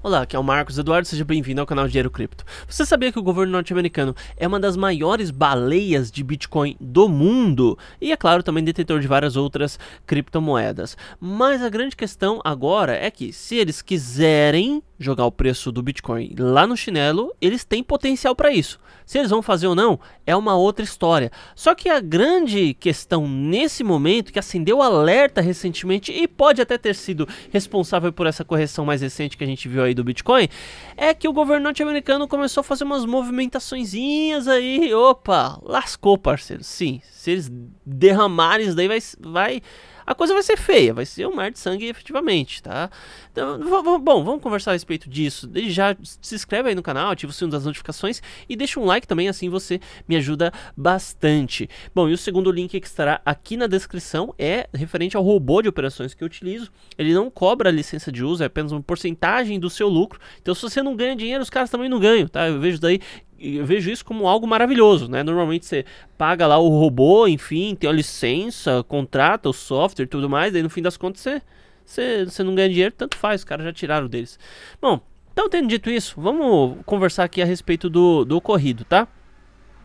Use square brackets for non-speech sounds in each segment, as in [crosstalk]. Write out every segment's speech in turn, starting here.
Olá, aqui é o Marcos Eduardo, seja bem-vindo ao canal Dinheiro Cripto. Você sabia que o governo norte-americano é uma das maiores baleias de Bitcoin do mundo? E é claro, também detentor de várias outras criptomoedas. Mas a grande questão agora é que, se eles quiserem, jogar o preço do Bitcoin lá no chinelo, eles têm potencial para isso. Se eles vão fazer ou não, é uma outra história. Só que a grande questão nesse momento, que acendeu alerta recentemente e pode até ter sido responsável por essa correção mais recente que a gente viu aí do Bitcoin, é que o governo norte-americano começou a fazer umas movimentaçõezinhas aí. Opa, lascou, parceiro. Sim, se eles derramarem isso daí, vai. vai a coisa vai ser feia, vai ser um mar de sangue efetivamente, tá? Então, bom, vamos conversar a respeito disso. já se inscreve aí no canal, ativa o sino das notificações e deixa um like também, assim você me ajuda bastante. Bom, e o segundo link que estará aqui na descrição é referente ao robô de operações que eu utilizo. Ele não cobra licença de uso, é apenas uma porcentagem do seu lucro. Então, se você não ganha dinheiro, os caras também não ganham, tá? Eu vejo daí eu vejo isso como algo maravilhoso, né? Normalmente você paga lá o robô, enfim, tem a licença, contrata o software e tudo mais, aí no fim das contas você, você, você não ganha dinheiro, tanto faz, os caras já tiraram deles. Bom, então tendo dito isso, vamos conversar aqui a respeito do, do ocorrido, tá?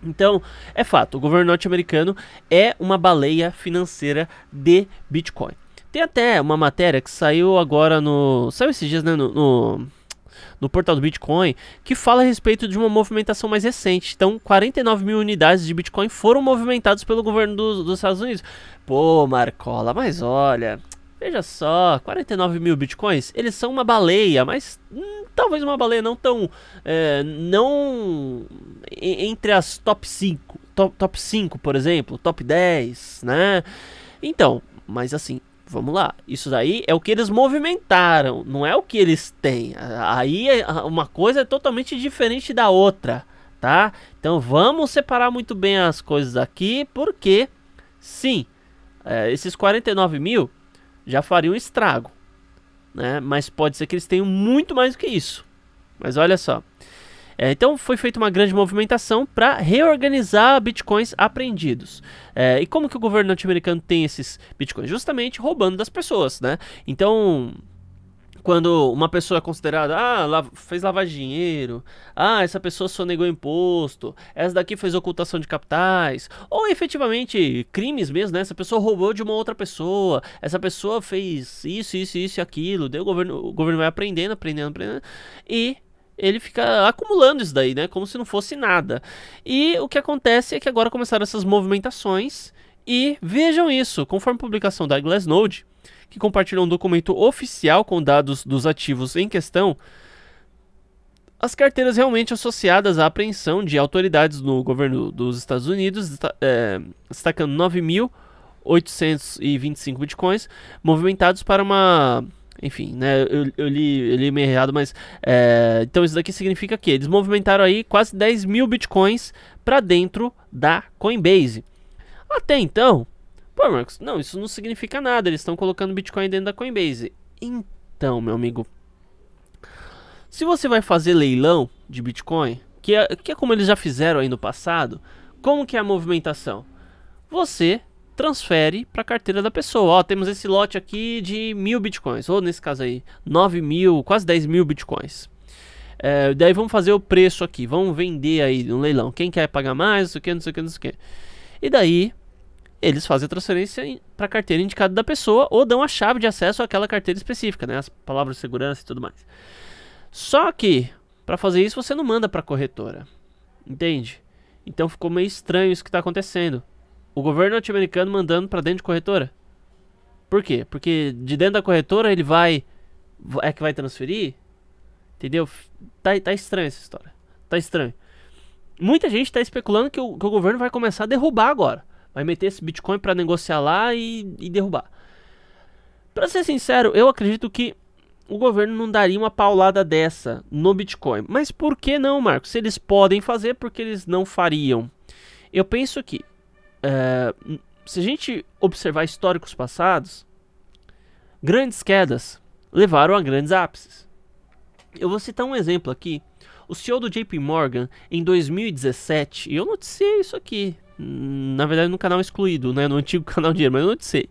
Então, é fato, o governo norte-americano é uma baleia financeira de Bitcoin. Tem até uma matéria que saiu agora no. Saiu esses dias, né? no, no no portal do Bitcoin, que fala a respeito de uma movimentação mais recente. Então, 49 mil unidades de Bitcoin foram movimentadas pelo governo do, dos Estados Unidos. Pô, Marcola, mas olha, Veja só, 49 mil bitcoins, eles são uma baleia, mas hum, talvez uma baleia não tão. É, não. entre as top 5. Top, top 5, por exemplo, top 10, né? Então, mas assim, Vamos lá, isso daí é o que eles movimentaram, não é o que eles têm. Aí é, uma coisa é totalmente diferente da outra, tá? Então vamos separar muito bem as coisas aqui, porque sim, é, esses 49 mil já fariam estrago, né? Mas pode ser que eles tenham muito mais do que isso. Mas olha só, é, então foi feita uma grande movimentação para reorganizar bitcoins apreendidos. É, e como que o governo norte-americano tem esses bitcoins? Justamente roubando das pessoas, né? Então quando uma pessoa é considerada, ah, la fez lavar dinheiro, ah, essa pessoa sonegou imposto, essa daqui fez ocultação de capitais, ou efetivamente crimes mesmo, né? Essa pessoa roubou de uma outra pessoa, essa pessoa fez isso, isso, isso e aquilo, o governo, o governo vai aprendendo, aprendendo, aprendendo, e ele fica acumulando isso daí, né? Como se não fosse nada. E o que acontece é que agora começaram essas movimentações. E vejam isso, conforme a publicação da Glassnode, que compartilhou um documento oficial com dados dos ativos em questão, as carteiras realmente associadas à apreensão de autoridades no governo dos Estados Unidos, é, destacando 9.825 bitcoins, movimentados para uma enfim, né? Eu, eu, li, eu li meio errado, mas. É, então isso daqui significa que eles movimentaram aí quase 10 mil bitcoins para dentro da Coinbase. Até então, pô, Marcos, não, isso não significa nada. Eles estão colocando Bitcoin dentro da Coinbase. Então, meu amigo, se você vai fazer leilão de Bitcoin, que é, que é como eles já fizeram aí no passado, como que é a movimentação? Você transfere para a carteira da pessoa. Ó, temos esse lote aqui de mil bitcoins, ou nesse caso aí, 9 mil, quase 10 mil bitcoins. É, daí vamos fazer o preço aqui, vamos vender aí no leilão. Quem quer pagar mais, não sei o que, não sei o que, não sei o que. E daí eles fazem a transferência para a carteira indicada da pessoa ou dão a chave de acesso àquela carteira específica, né? As palavras de segurança e tudo mais. Só que para fazer isso você não manda para a corretora, entende? Então ficou meio estranho isso que está acontecendo o governo norte-americano mandando para dentro de corretora. Por quê? Porque de dentro da corretora ele vai. É que vai transferir? Entendeu? Tá, tá estranha essa história. Tá estranho. Muita gente tá especulando que o, que o governo vai começar a derrubar agora. Vai meter esse Bitcoin para negociar lá e, e derrubar. Pra ser sincero, eu acredito que o governo não daria uma paulada dessa no Bitcoin. Mas por que não, Marcos? Se eles podem fazer, por que eles não fariam? Eu penso que se a gente observar históricos passados, grandes quedas levaram a grandes ápices. Eu vou citar um exemplo aqui. O CEO do JP Morgan, em 2017, e eu noticiei isso aqui, hum, na verdade no canal excluído, né, no [laughs] antigo canal Dinheiro, mas eu noticiei.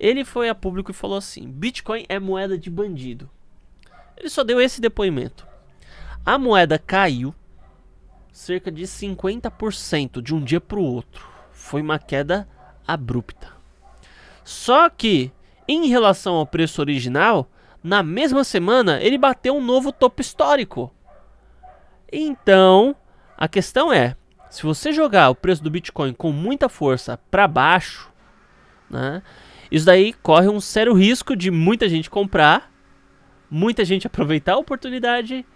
Ele foi a público e falou assim: Bitcoin é moeda de bandido. Ele só deu esse depoimento. A moeda caiu cerca de 50% de um dia para o outro foi uma queda abrupta. Só que, em relação ao preço original, na mesma semana ele bateu um novo topo histórico. Então, a questão é: se você jogar o preço do Bitcoin com muita força para baixo, né, isso daí corre um sério risco de muita gente comprar, muita gente aproveitar a oportunidade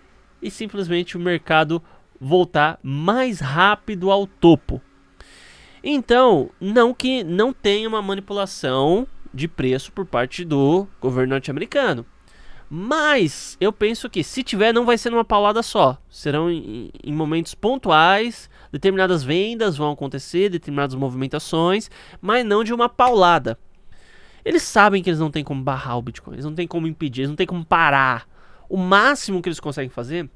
e simplesmente o mercado voltar mais rápido ao topo. Então, não que não tenha uma manipulação de preço por parte do governo norte-americano. Mas eu penso que se tiver, não vai ser numa paulada só. Serão em, em, momentos pontuais, determinadas vendas vão acontecer, determinadas movimentações, mas não de uma paulada. Eles sabem que eles não têm como barrar o Bitcoin, eles não têm como impedir, eles não têm como parar. O máximo que eles conseguem fazer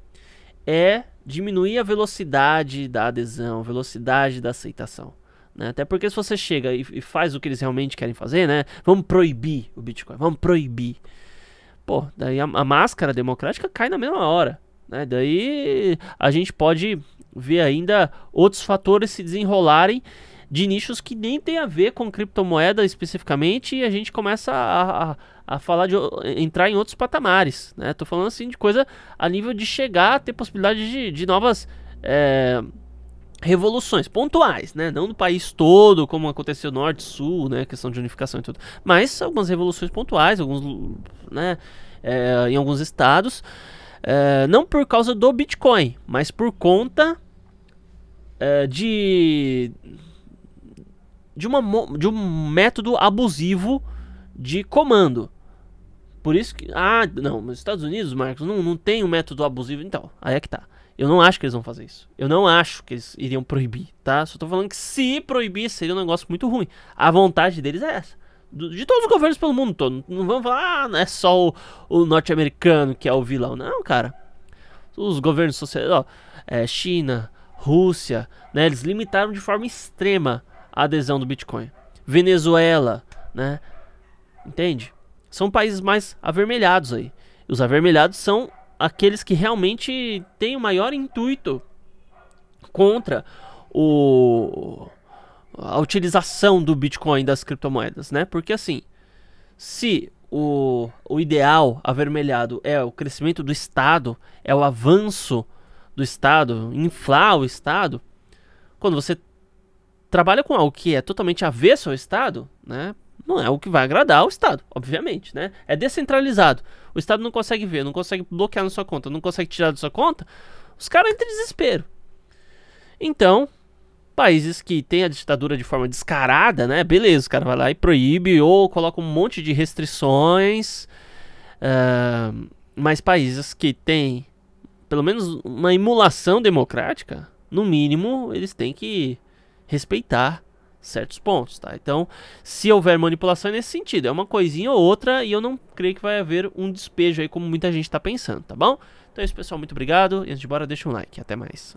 é diminuir a velocidade da adesão, velocidade da aceitação. Né? Até porque se você chega e, e, faz o que eles realmente querem fazer, né? Vamos proibir o Bitcoin, vamos proibir. Pô, daí a, a máscara democrática cai na mesma hora. Né? Daí a gente pode ver ainda outros fatores se desenrolarem de nichos que nem tem a ver com criptomoeda especificamente e a gente começa a, a, a falar de entrar em outros patamares, né? Tô falando assim de coisa a nível de chegar a ter possibilidade de, de novas é, revoluções pontuais, né? Não no país todo, como aconteceu norte, sul, né? Questão de unificação e tudo, mas algumas revoluções pontuais, alguns, né? É, em alguns estados, é, não por causa do Bitcoin, mas por conta é, de de, uma, de um método abusivo de comando. Por isso que. Ah, não, nos Estados Unidos, Marcos, não, não tem um método abusivo. Então, aí é que tá. Eu não acho que eles vão fazer isso. Eu não acho que eles iriam proibir, tá? Só tô falando que se proibir seria um negócio muito ruim. A vontade deles é essa. De todos os governos pelo mundo todo. Não vamos falar, ah, não é só o, o norte-americano que é o vilão. Não, cara. Os governos sociais, ó, é, China, Rússia, né? Eles limitaram de forma extrema a adesão do Bitcoin. Venezuela, né? Entende? São países mais avermelhados aí. Os avermelhados são aqueles que realmente têm o maior intuito contra o a utilização do Bitcoin das criptomoedas, né? Porque assim, se o, o ideal avermelhado é o crescimento do Estado, é o avanço do Estado, inflar o Estado, quando você trabalha com algo que é totalmente avesso ao Estado, né? não é o que vai agradar ao Estado, obviamente, né? É descentralizado. O Estado não consegue ver, não consegue bloquear na sua conta, não consegue tirar da sua conta. Os caras entram em desespero. Então, países que têm a ditadura de forma descarada, né? Beleza, o cara vai lá e proíbe ou coloca um monte de restrições. Uh, mas países que têm pelo menos uma emulação democrática, no mínimo, eles têm que respeitar certos pontos, tá? Então, se houver manipulação é nesse sentido, é uma coisinha ou outra e eu não creio que vai haver um despejo aí como muita gente tá pensando, tá bom? Então é isso, pessoal, muito obrigado e antes de bora deixa um like, até mais.